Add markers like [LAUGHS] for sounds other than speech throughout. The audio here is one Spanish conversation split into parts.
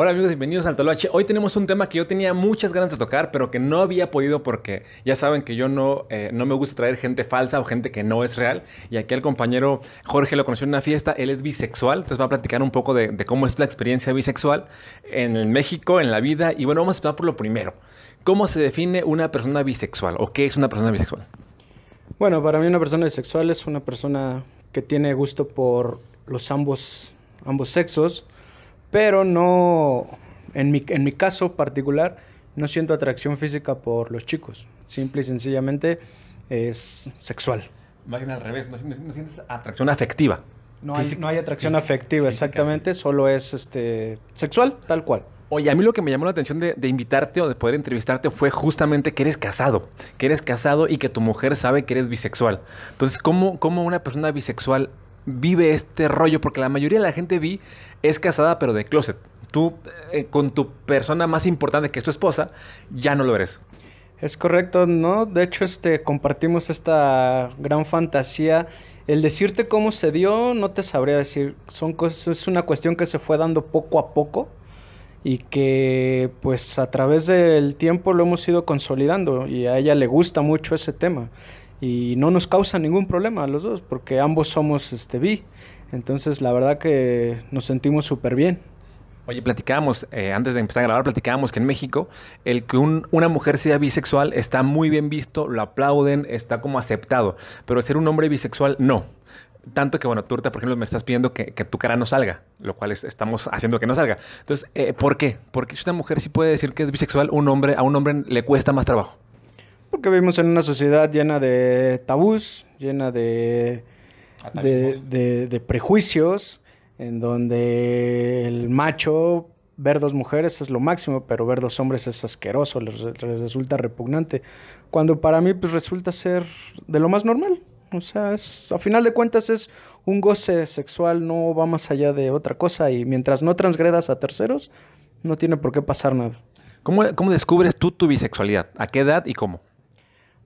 Hola amigos, bienvenidos al Toloache. Hoy tenemos un tema que yo tenía muchas ganas de tocar, pero que no había podido porque ya saben que yo no, eh, no me gusta traer gente falsa o gente que no es real. Y aquí el compañero Jorge lo conoció en una fiesta, él es bisexual, entonces va a platicar un poco de, cómo es la experiencia bisexual en México, en la vida. Y bueno, vamos a empezar por lo primero. ¿Cómo se define una persona bisexual o qué es una persona bisexual? Bueno, para mí una persona bisexual es una persona que tiene gusto por los ambos, ambos sexos pero no, en mi, en mi caso particular, no siento atracción física por los chicos. Simple y sencillamente es sexual. Más al revés, no, sientes, atracción afectiva. No hay, atracción afectiva, exactamente, solo es este sexual, tal cual. Oye, a mí lo que me llamó la atención de, invitarte o de poder entrevistarte fue justamente que eres casado, que eres casado y que tu mujer sabe que eres bisexual. Entonces, ¿cómo, cómo una persona bisexual vive este rollo, porque la mayoría de la gente vi es casada pero de closet. Tú eh, con tu persona más importante que es tu esposa, ya no lo eres. Es correcto, ¿no? De hecho, este, compartimos esta gran fantasía. El decirte cómo se dio, no te sabría decir. Son cosas, es una cuestión que se fue dando poco a poco y que pues a través del tiempo lo hemos ido consolidando y a ella le gusta mucho ese tema y no nos causa ningún problema los dos, porque ambos somos este, bi. Entonces, la verdad que nos sentimos súper bien. Oye, platicábamos, eh, antes de empezar a grabar, platicábamos que en México el que una mujer sea bisexual está muy bien visto, lo aplauden, está como aceptado, pero ser un hombre bisexual no. Tanto que, bueno, tú ahorita, por ejemplo, me estás pidiendo que, tu cara no salga, lo cual estamos haciendo que no salga. Entonces, eh, ¿por qué? Porque si una mujer sí puede decir que es bisexual, un hombre, a un hombre le cuesta más trabajo. Porque vivimos en una sociedad llena de tabús, llena de, prejuicios, en donde el macho ver dos mujeres es lo máximo, pero ver dos hombres es asqueroso, les, resulta repugnante. Cuando para mí pues resulta ser de lo más normal. O sea, es, a final de cuentas es un goce sexual, no va más allá de otra cosa y mientras no transgredas a terceros, no tiene por qué pasar nada. cómo descubres tú tu bisexualidad? ¿A qué edad y cómo?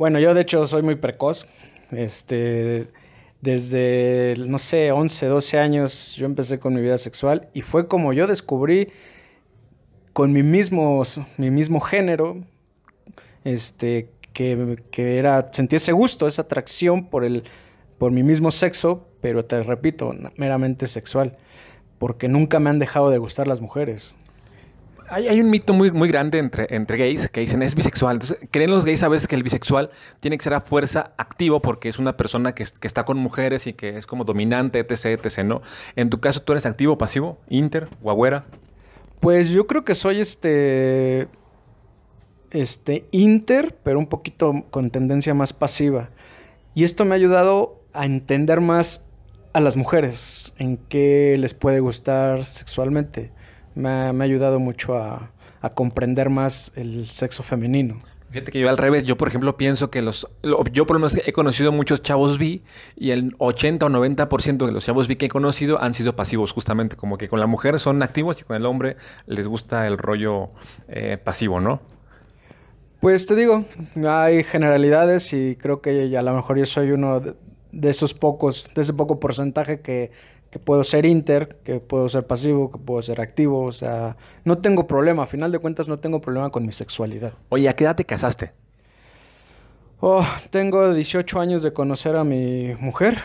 Bueno, yo de hecho soy muy precoz. Este, desde, no sé, 11, 12 años yo empecé con mi vida sexual y fue como yo descubrí con mi mismo, mi mismo género, este, que, que era, sentí ese gusto, esa atracción por, el, por mi mismo sexo, pero te repito, meramente sexual, porque nunca me han dejado de gustar las mujeres. Hay, un mito muy, muy grande entre, entre gays que dicen es bisexual. Entonces, creen los gays a veces que el bisexual tiene que ser a fuerza activo porque es una persona que, está con mujeres y que es como dominante, etc, etc, ¿no? En tu caso, ¿tú eres activo, pasivo, inter, o Agüera? Pues yo creo que soy este... Este, inter, pero un poquito con tendencia más pasiva. Y esto me ha ayudado a entender más a las mujeres, en qué les puede gustar sexualmente me ha, ayudado mucho a, comprender más el sexo femenino. Fíjate que yo al revés, yo por ejemplo pienso que los, yo por lo menos he conocido muchos chavos bi y el 80 o 90% de los chavos bi que he conocido han sido pasivos justamente, como que con la mujer son activos y con el hombre les gusta el rollo eh, pasivo, ¿no? Pues te digo, hay generalidades y creo que a lo mejor yo soy uno de esos pocos, de ese poco porcentaje que que puedo ser inter, que puedo ser pasivo, que puedo ser activo, o sea, no tengo problema, a final de cuentas no tengo problema con mi sexualidad. Oye, ¿a qué edad te casaste? Oh, tengo 18 años de conocer a mi mujer.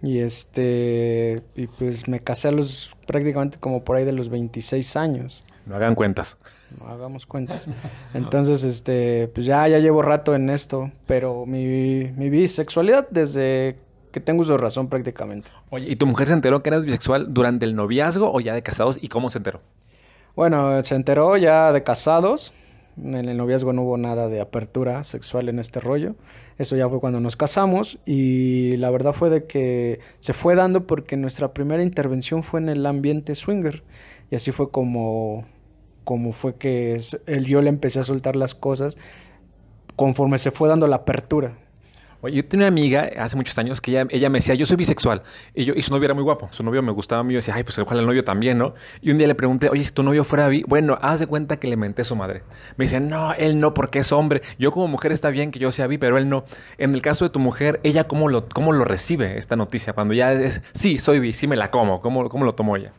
Y este, y pues me casé los prácticamente como por ahí de los 26 años. No hagan cuentas. No hagamos cuentas. [LAUGHS] Entonces, este, pues ya, ya llevo rato en esto, pero mi, mi bisexualidad desde tengo su razón prácticamente. Oye, ¿y tu mujer se enteró que eras bisexual durante el noviazgo o ya de casados? ¿Y cómo se enteró? Bueno, se enteró ya de casados. En el noviazgo no hubo nada de apertura sexual en este rollo. Eso ya fue cuando nos casamos y la verdad fue de que se fue dando porque nuestra primera intervención fue en el ambiente swinger y así fue como, como fue que yo le empecé a soltar las cosas conforme se fue dando la apertura yo tenía una amiga hace muchos años que ella, ella me decía, yo soy bisexual. Y, yo, su novio era muy guapo. Su novio me gustaba a mí. Yo decía, ay, pues ojalá el novio también, ¿no? Y un día le pregunté, oye, si tu novio fuera bi, bueno, haz de cuenta que le menté a su madre. Me dice, no, él no, porque es hombre. Yo como mujer está bien que yo sea bi, pero él no. En el caso de tu mujer, ¿ella cómo lo, lo recibe esta noticia? Cuando ya es, sí, soy bi, sí me la como. ¿Cómo, cómo lo tomó ella?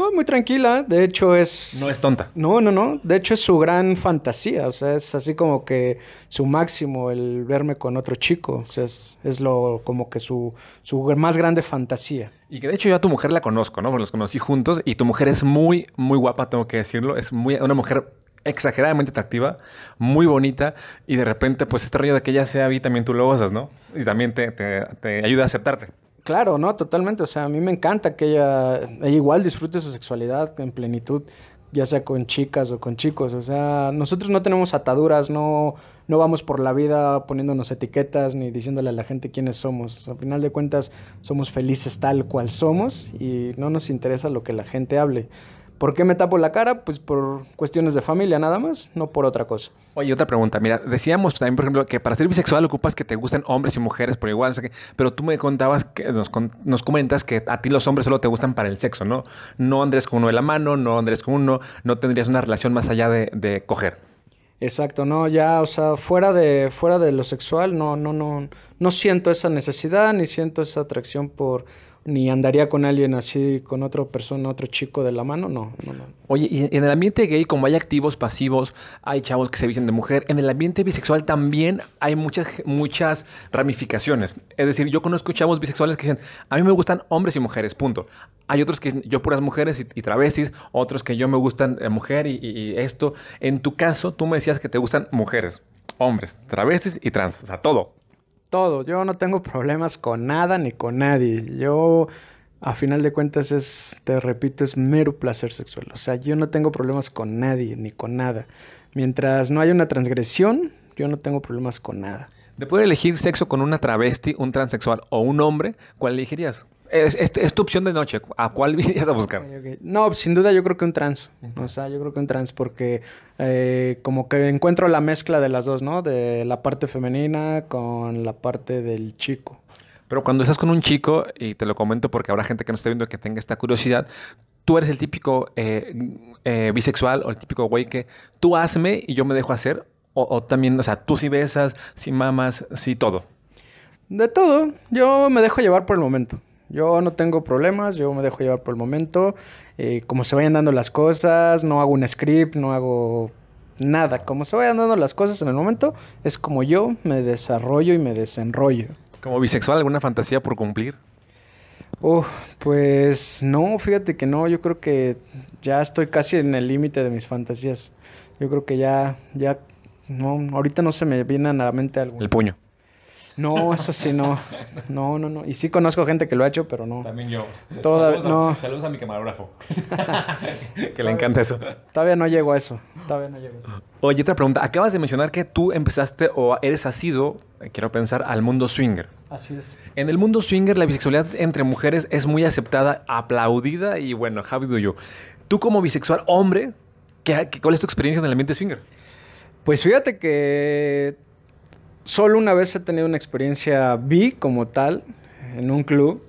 Oh, muy tranquila, de hecho es... No es tonta. No, no, no, de hecho es su gran fantasía, o sea, es así como que su máximo el verme con otro chico, o sea, es, lo como que su, su más grande fantasía. Y que de hecho yo a tu mujer la conozco, ¿no? Porque los conocí juntos y tu mujer es muy, muy guapa, tengo que decirlo, es muy una mujer exageradamente atractiva, muy bonita, y de repente, pues este rollo de que ella sea vi también tú lo gozas, ¿no? Y también te, te ayuda a aceptarte. Claro, no, totalmente. O sea, a mí me encanta que ella, igual disfrute su sexualidad en plenitud, ya sea con chicas o con chicos. O sea, nosotros no tenemos ataduras, no, no vamos por la vida poniéndonos etiquetas ni diciéndole a la gente quiénes somos. Al final de cuentas, somos felices tal cual somos y no nos interesa lo que la gente hable. ¿Por qué me tapo la cara? Pues por cuestiones de familia nada más, no por otra cosa. Oye, otra pregunta. Mira, decíamos también, por ejemplo, que para ser bisexual ocupas que te gusten hombres y mujeres por igual, pero tú me contabas, que nos, comentas que a ti los hombres solo te gustan para el sexo, ¿no? No andrías con uno de la mano, no andrías con uno, no tendrías una relación más allá de, coger. Exacto, no, ya, o sea, fuera de, fuera de lo sexual, no, no, no, no siento esa necesidad ni siento esa atracción por ni andaría con alguien así, con otra persona, otro chico de la mano, no, no, no. Oye, y en el ambiente gay, como hay activos, pasivos, hay chavos que se visten de mujer, en el ambiente bisexual también hay muchas, muchas ramificaciones. Es decir, yo conozco chavos bisexuales que dicen, a mí me gustan hombres y mujeres, punto. Hay otros que yo puras mujeres y, y travestis, otros que yo me gustan eh, mujer y, y esto. En tu caso, tú me decías que te gustan mujeres, hombres, travestis y trans, o sea, todo, todo. Yo no tengo problemas con nada ni con nadie. Yo, a final de cuentas, es, te repito, es mero placer sexual. O sea, yo no tengo problemas con nadie ni con nada. Mientras no haya una transgresión, yo no tengo problemas con nada. De poder elegir sexo con una travesti, un transexual o un hombre, ¿cuál elegirías? Es, tu opción de noche. ¿A cuál vienes [LAUGHS] a buscar? No, sin duda yo creo que un trans. O sea, yo creo que un trans porque eh, como que encuentro la mezcla de las dos, ¿no? De la parte femenina con la parte del chico. Pero cuando estás con un chico, y te lo comento porque habrá gente que no esté viendo que tenga esta curiosidad, tú eres el típico eh, eh, bisexual o el típico güey que tú hazme y yo me dejo hacer. O, o también, o sea, tú sí besas, sí mamas, sí todo. De todo. Yo me dejo llevar por el momento. Yo no tengo problemas, yo me dejo llevar por el momento. Eh, como se vayan dando las cosas, no hago un script, no hago nada. Como se vayan dando las cosas en el momento, es como yo me desarrollo y me desenrollo. ¿Como bisexual alguna fantasía por cumplir? Oh, pues no, fíjate que no, yo creo que ya estoy casi en el límite de mis fantasías. Yo creo que ya, ya, no, ahorita no se me viene a la mente algo. El puño. No, eso sí, no. No, no, no. Y sí conozco gente que lo ha hecho, pero no. También yo. Todavía no. Saludos a mi camarógrafo. [LAUGHS] que le encanta eso. Todavía no llego a eso. Todavía no llego a eso. Oye, otra pregunta. Acabas de mencionar que tú empezaste o eres asido, eh, quiero pensar, al mundo swinger. Así es. En el mundo swinger, la bisexualidad entre mujeres es muy aceptada, aplaudida y bueno, how do yo? Tú como bisexual hombre, ¿qué, cuál es tu experiencia en el ambiente swinger? Pues fíjate que Solo una vez he tenido una experiencia vi como tal en un club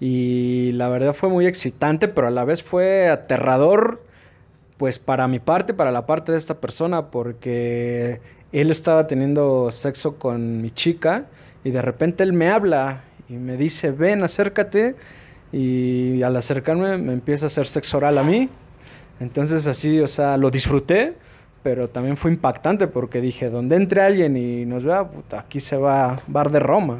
y la verdad fue muy excitante, pero a la vez fue aterrador pues para mi parte, para la parte de esta persona, porque él estaba teniendo sexo con mi chica y de repente él me habla y me dice, ven, acércate. Y al acercarme me empieza a hacer sexo oral a mí. Entonces así, o sea, lo disfruté pero también fue impactante porque dije, donde entre alguien y nos vea, puta, aquí se va Bar de Roma.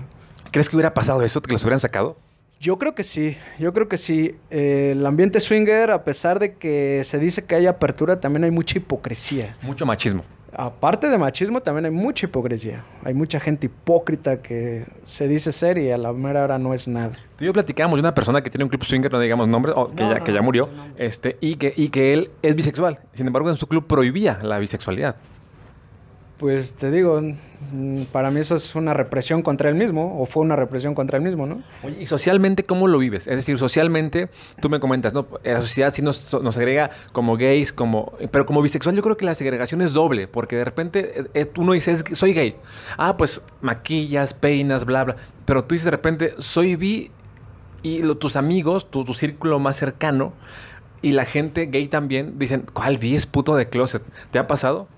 ¿Crees que hubiera pasado eso, que los hubieran sacado? Yo creo que sí, yo creo que sí. el ambiente swinger, a pesar de que se dice que hay apertura, también hay mucha hipocresía. Mucho machismo aparte de machismo, también hay mucha hipocresía. Hay mucha gente hipócrita que se dice ser y a la mera hora no es nada. Tú y yo platicábamos de una persona que tiene un club swinger, no digamos nombre, que, ya, que ya murió, este, y, que, y que él es bisexual. Sin embargo, en su club prohibía la bisexualidad pues te digo, mm, para mí eso es una represión contra él mismo, o fue una represión contra él mismo, ¿no? ¿y socialmente cómo lo vives? Es decir, socialmente, tú me comentas, ¿no? La sociedad sí nos, nos agrega como gays, como, pero como bisexual yo creo que la segregación es doble, porque de repente eh, eh, uno dice, soy gay. Ah, pues maquillas, peinas, bla, bla. Pero tú dices de repente, soy bi, y tus amigos, tu, tu círculo más cercano, y la gente gay también, dicen, ¿cuál bi es puto de closet? ¿Te ha pasado?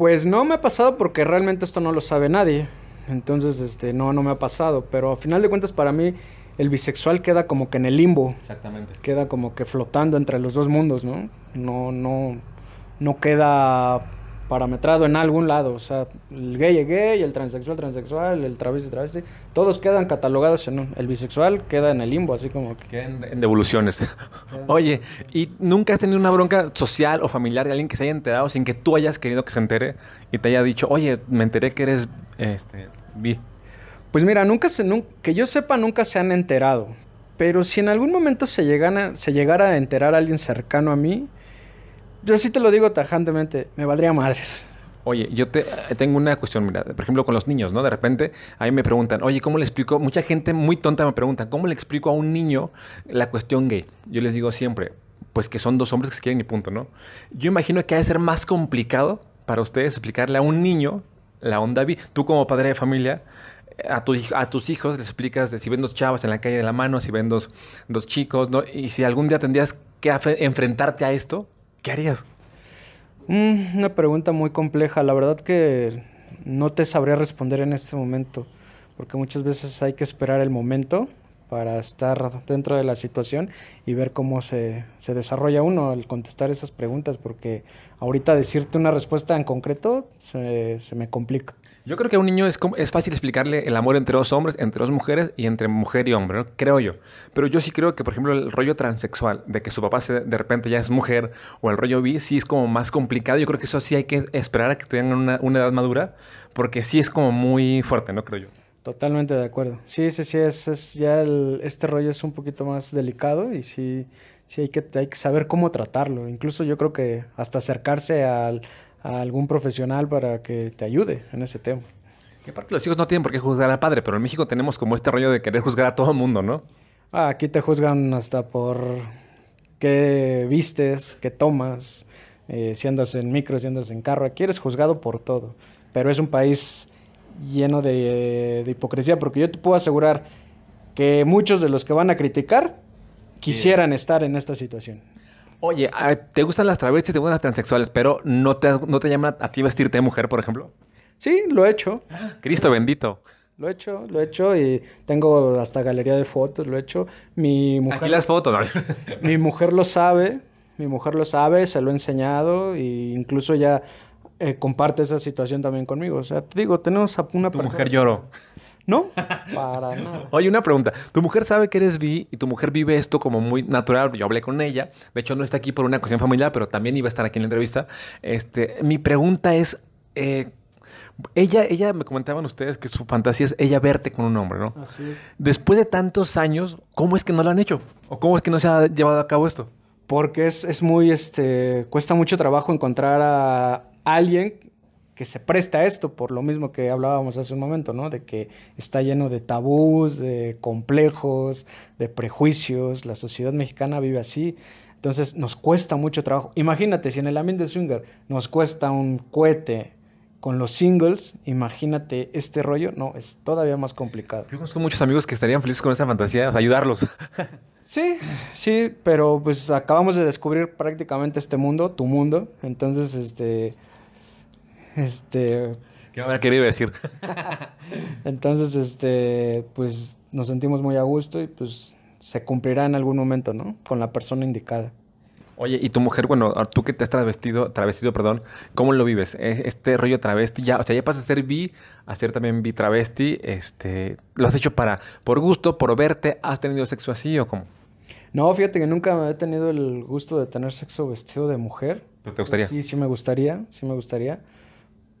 Pues no me ha pasado porque realmente esto no lo sabe nadie. Entonces, este, no, no me ha pasado. Pero a final de cuentas, para mí, el bisexual queda como que en el limbo. Exactamente. Queda como que flotando entre los dos mundos, ¿no? No, no, no queda parametrado en algún lado. O sea, el gay es gay, el transexual transexual, el travesti travesti, todos quedan catalogados en un. El bisexual queda en el limbo, así como que. en devoluciones. [LAUGHS] Oye, ¿y nunca has tenido una bronca social o familiar de alguien que se haya enterado sin que tú hayas querido que se entere y te haya dicho, oye, me enteré que eres este, bi? Pues mira, nunca se, que yo sepa, nunca se han enterado. Pero si en algún momento se, llegan se llegara a enterar a alguien cercano a mí, yo sí te lo digo tajantemente, me valdría madres. Oye, yo te, eh, tengo una cuestión, mira, por ejemplo, con los niños, ¿no? De repente a mí me preguntan, oye, ¿cómo le explico? Mucha gente muy tonta me pregunta, ¿cómo le explico a un niño la cuestión gay? Yo les digo siempre, pues que son dos hombres que se quieren y punto, ¿no? Yo imagino que ha de ser más complicado para ustedes explicarle a un niño la onda vi Tú como padre de familia, eh, a, tus hijos les explicas si ven dos chavas en la calle de la mano, si ven dos, dos chicos, ¿no? Y si algún día tendrías que enfrentarte a esto, ¿Qué harías? Mm, una pregunta muy compleja. La verdad que no te sabría responder en este momento, porque muchas veces hay que esperar el momento para estar dentro de la situación y ver cómo se, desarrolla uno al contestar esas preguntas, porque ahorita decirte una respuesta en concreto se, me complica. Yo creo que a un niño es, es fácil explicarle el amor entre dos hombres, entre dos mujeres y entre mujer y hombre, creo yo. Pero yo sí creo que, por ejemplo, el rollo transexual, de que su papá se, de repente ya es mujer, o el rollo bi, sí es como más complicado. Yo creo que eso sí hay que esperar a que tengan una, una edad madura, porque sí es como muy fuerte, ¿no? Creo yo. Totalmente de acuerdo. Sí, sí, sí, es, ya este rollo es un poquito más delicado y sí, sí hay que, hay que saber cómo tratarlo. Incluso yo creo que hasta acercarse a algún profesional para que te ayude en ese tema. Y aparte los hijos no tienen por qué juzgar al padre, pero en México tenemos como este rollo de querer juzgar a todo el mundo, ¿no? Ah, aquí te juzgan hasta por qué vistes, qué tomas, eh, si andas en micro, si andas en carro. Aquí eres juzgado por todo. Pero es un país lleno de, hipocresía, porque yo te puedo asegurar que muchos de los que van a criticar quisieran estar en esta situación. Oye, ah, ¿te gustan las travestis, te gustan las transexuales, pero no te, no te llama a ti vestirte de mujer, por ejemplo? Sí, lo he hecho. [GASPS] Cristo bendito. Lo he hecho, lo he hecho y tengo hasta galería de fotos, lo he hecho. Mi mujer, Aquí las fotos. [LAUGHS] mi mujer lo sabe, mi mujer lo sabe, se lo he enseñado e incluso ya eh, comparte esa situación también conmigo. O sea, te digo, tenemos a una... Tu mujer lloró. No, [LAUGHS] para nada. Oye, una pregunta. Tu mujer sabe que eres vi y tu mujer vive esto como muy natural. Yo hablé con ella. De hecho, no está aquí por una cuestión familiar, pero también iba a estar aquí en la entrevista. Este, mi pregunta es, eh, ella, ella me comentaban ustedes que su fantasía es ella verte con un hombre, ¿no? Así es. Después de tantos años, ¿cómo es que no lo han hecho? ¿O cómo es que no se ha llevado a cabo esto? Porque es, es muy, este, cuesta mucho trabajo encontrar a, alguien que se presta a esto, por lo mismo que hablábamos hace un momento, ¿no? De que está lleno de tabús, de complejos, de prejuicios, la sociedad mexicana vive así. Entonces nos cuesta mucho trabajo. Imagínate, si en el ambiente swinger nos cuesta un cohete con los singles, imagínate este rollo, no, es todavía más complicado. Yo conozco muchos amigos que estarían felices con esa fantasía, ayudarlos. [LAUGHS] Sí, sí, pero pues acabamos de descubrir prácticamente este mundo, tu mundo, entonces este este. ¿Qué habrá querido decir? [LAUGHS] Entonces, este, pues nos sentimos muy a gusto y pues se cumplirá en algún momento, ¿no? Con la persona indicada. Oye, y tu mujer, bueno, ah, tú que te has travestido, travestido, perdón, ¿cómo lo vives? E, este rollo travesti, ya, o sea, ya pasas a ser bi, a ser también bi travesti, este, ¿lo has hecho para, por gusto, por verte, has tenido sexo así o cómo? No, fíjate que nunca me he tenido el gusto de tener sexo vestido de mujer. te gustaría? Sí, sí me gustaría, sí me gustaría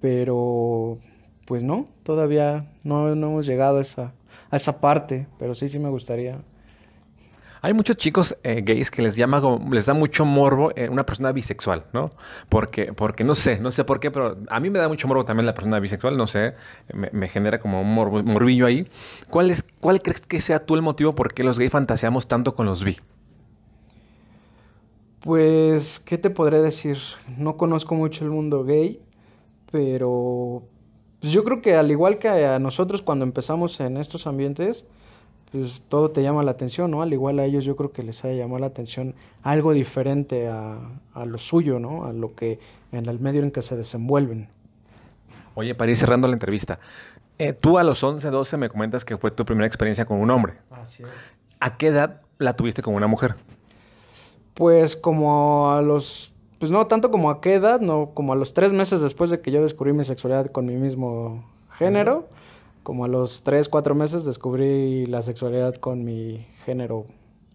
pero pues no, todavía no, hemos llegado a esa, parte, pero sí, sí me gustaría. Hay muchos chicos eh, gays que les llama les da mucho morbo eh, una persona bisexual, ¿no? Porque, porque no sé, no sé por qué, pero a mí me da mucho morbo también la persona bisexual, no sé, me, genera como un morbillo ahí. ¿Cuál, ¿Cuál crees que sea tú el motivo por qué los gays fantaseamos tanto con los bi? Pues, ¿qué te podré decir? No conozco mucho el mundo gay, pero pues yo creo que al igual que a nosotros cuando empezamos en estos ambientes, pues todo te llama la atención, ¿no? Al igual a ellos yo creo que les ha llamado la atención algo diferente a, lo suyo, ¿no? A lo que en el medio en que se desenvuelven. Oye, para ir cerrando la entrevista, eh, tú a los 11, 12 me comentas que fue tu primera experiencia con un hombre. Así es. ¿A qué edad la tuviste con una mujer? Pues como a los pues no tanto como a qué edad, no como a los tres meses después de que yo descubrí mi sexualidad con mi mismo género, como a los tres, cuatro meses descubrí la sexualidad con mi género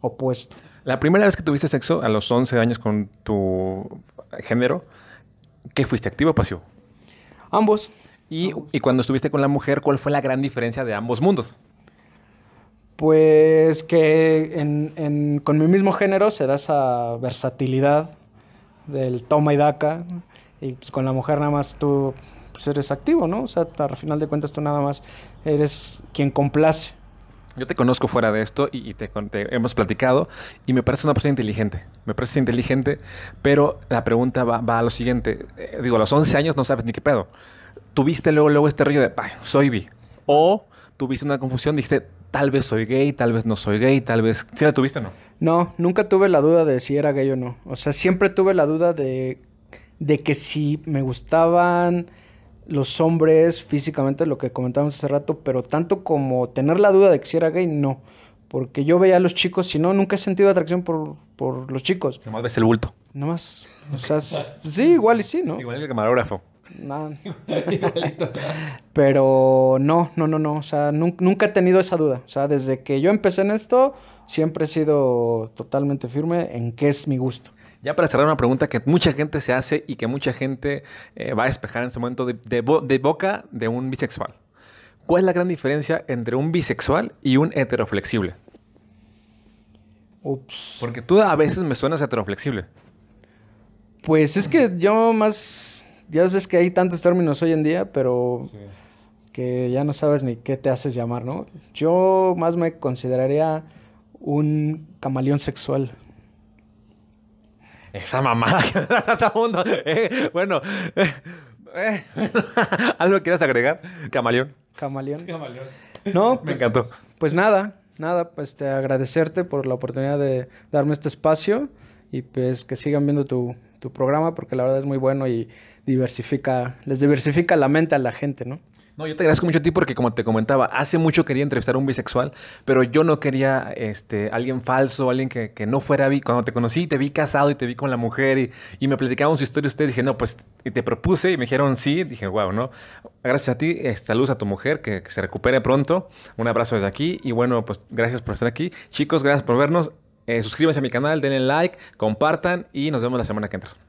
opuesto. La primera vez que tuviste sexo a los 11 años con tu género, ¿qué fuiste, activo o pasivo? Ambos. Y, cuando estuviste con la mujer, ¿cuál fue la gran diferencia de ambos mundos? Pues que con mi mismo género se da esa versatilidad del toma y daca, y pues, con la mujer nada más tú pues, eres activo, ¿no? O sea, al final de cuentas tú nada más eres quien complace. Yo te conozco fuera de esto y, te, hemos platicado y me parece una persona inteligente. Me parece inteligente, pero la pregunta va, a lo siguiente. Eh, digo, a los 11 años no sabes ni qué pedo. Tuviste luego, luego este rollo de, soy bi. O tuviste una confusión, dijiste, tal vez soy gay, tal vez no soy gay, tal vez... ¿Sí la tuviste o no? No, nunca tuve la duda de si era gay o no. O sea, siempre tuve la duda de, que si me gustaban los hombres físicamente, lo que comentábamos hace rato, pero tanto como tener la duda de que si era gay, no. Porque yo veía a los chicos, si no, nunca he sentido atracción por, por los chicos. Nomás ves el bulto. Nomás. O sea, [LAUGHS] sí, igual y sí, ¿no? Igual el camarógrafo. [LAUGHS] Pero no, no, no, no. O sea, nunca, he tenido esa duda. O sea, desde que yo empecé en esto, siempre he sido totalmente firme en qué es mi gusto. Ya para cerrar una pregunta que mucha gente se hace y que mucha gente eh, va a despejar en este momento de, de, de boca de un bisexual. ¿Cuál es la gran diferencia entre un bisexual y un heteroflexible? Ups. Porque tú a veces me suenas heteroflexible. Pues es que yo más ya sabes que hay tantos términos hoy en día, pero que ya no sabes ni qué te haces llamar, ¿no? Yo más me consideraría un camaleón sexual. Esa mamada [LAUGHS] eh, bueno, eh, eh, [LAUGHS] ¿algo quieras agregar? Camaleón. Camaleón. Camaleón. No, me pues, encantó. Pues nada, nada, pues te este, agradecerte por la oportunidad de darme este espacio y pues que sigan viendo tu, tu programa porque la verdad es muy bueno y diversifica, les diversifica la mente a la gente, ¿no? No, yo te agradezco mucho a ti porque como te comentaba, hace mucho quería entrevistar a un bisexual, pero yo no quería este, alguien falso, alguien que, no fuera Cuando te conocí, te vi casado y te vi con la mujer y, me platicaban su historia ustedes, dije, no, pues y te propuse y me dijeron sí, dije, wow, ¿no? Gracias a ti, saludos a tu mujer, que, se recupere pronto, un abrazo desde aquí y bueno, pues gracias por estar aquí. Chicos, gracias por vernos, eh, suscríbanse a mi canal, denle like, compartan y nos vemos la semana que entra.